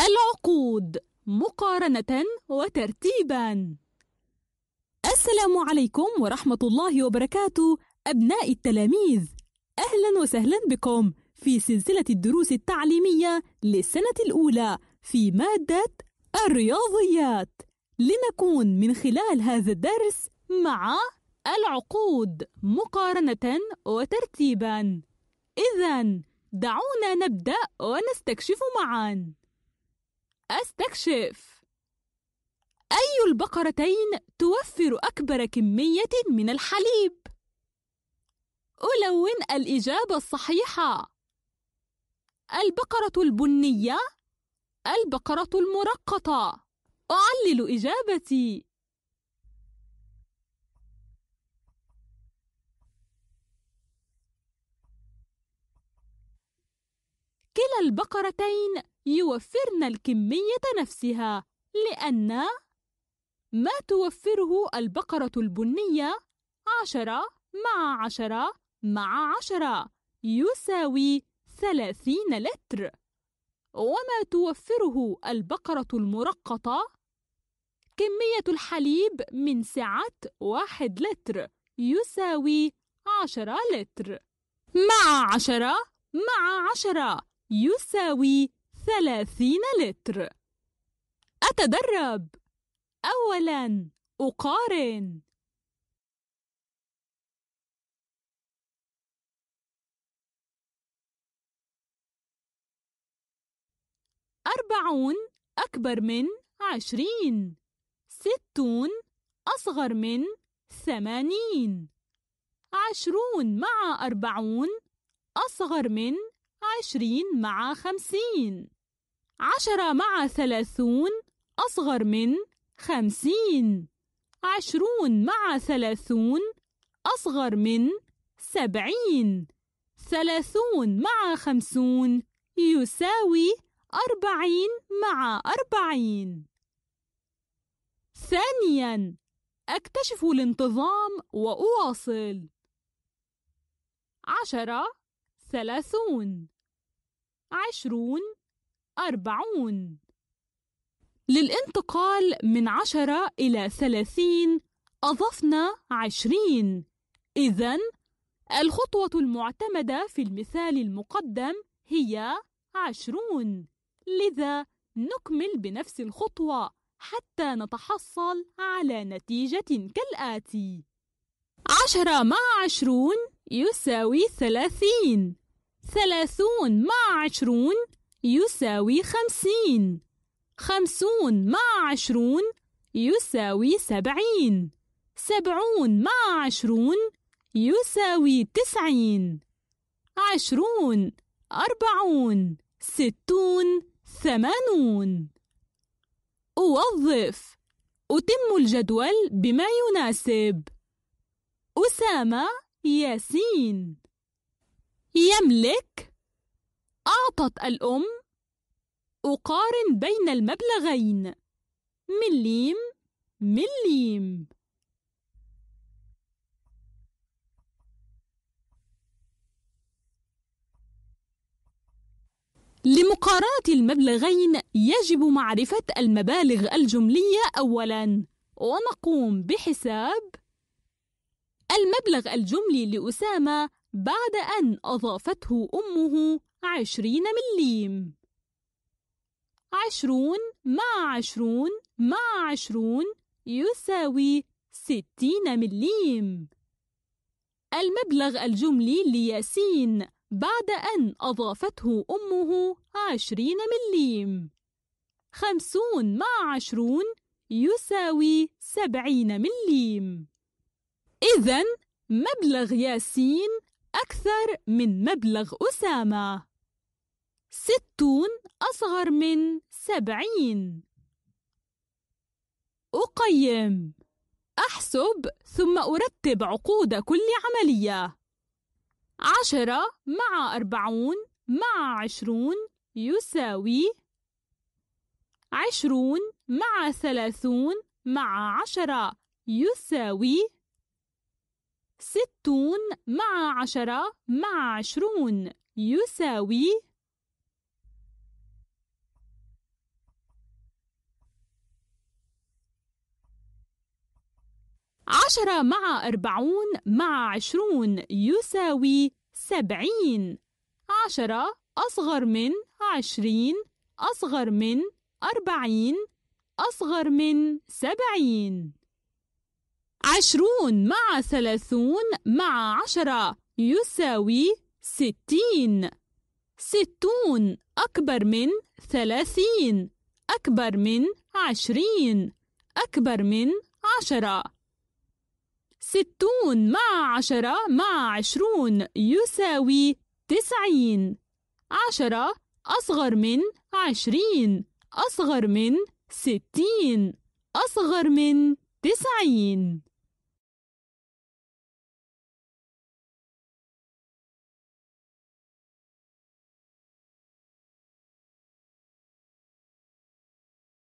العقود مقارنة وترتيبا السلام عليكم ورحمة الله وبركاته أبناء التلاميذ أهلا وسهلا بكم في سلسلة الدروس التعليمية للسنة الأولى في مادة الرياضيات لنكون من خلال هذا الدرس مع العقود مقارنة وترتيبا إذا دعونا نبدأ ونستكشف معاً أستكشف أي البقرتين توفر أكبر كمية من الحليب؟ ألون الإجابة الصحيحة البقرة البنية البقرة المرقطة أعلل إجابتي كلا البقرتين يوفرن الكمية نفسها لأن ما توفره البقرة البنية عشرة مع عشرة مع عشرة يساوي ثلاثين لتر وما توفره البقرة المرقطة كمية الحليب من سعة واحد لتر يساوي عشرة لتر مع عشرة مع عشرة يساوي ثلاثين لتر أتدرب أولا أقارن أربعون أكبر من عشرين ستون أصغر من ثمانين عشرون مع أربعون أصغر من عشرين مع خمسين عشرة مع ثلاثون أصغر من خمسين عشرون مع ثلاثون أصغر من سبعين ثلاثون مع خمسون يساوي أربعين مع أربعين ثانياً أكتشف الانتظام وأواصل عشرة ثلاثون عشرون أربعون للانتقال من عشرة إلى ثلاثين أضفنا عشرين إذن الخطوة المعتمدة في المثال المقدم هي عشرون لذا نكمل بنفس الخطوة حتى نتحصل على نتيجة كالآتي عشرة مع عشرون يساوي ثلاثين ثلاثون مع عشرون يساوي خمسين خمسون مع عشرون يساوي سبعين سبعون مع عشرون يساوي تسعين عشرون أربعون ستون ثمانون أوظف أتم الجدول بما يناسب أسامة ياسين يملك أعطت الأم أقارن بين المبلغين مليم مليم لمقارنة المبلغين يجب معرفة المبالغ الجملية أولاً ونقوم بحساب المبلغ الجملي لأسامة بعد أن أضافته أمه عشرين مليم عشرون مع عشرون مع عشرون يساوي ستين مليم المبلغ الجملي لياسين بعد أن أضافته أمه عشرين مليم خمسون مع عشرون يساوي سبعين مليم إذا مبلغ ياسين أكثر من مبلغ أسامة ستون أصغر من سبعين أقيم أحسب ثم أرتب عقود كل عملية عشرة مع أربعون مع عشرون يساوي عشرون مع ثلاثون مع عشرة يساوي ستون مع عشرة مع عشرون يساوي عشرة مع أربعون مع عشرون يساوي سبعين عشرة أصغر من عشرين أصغر من أربعين أصغر من سبعين عشرون مع ثلاثون مع عشرة يساوي ستين ستون أكبر من ثلاثين أكبر من عشرين أكبر من عشرة ستون مع عشرة مع عشرون يساوي تسعين عشرة أصغر من عشرين أصغر من ستين أصغر من تسعين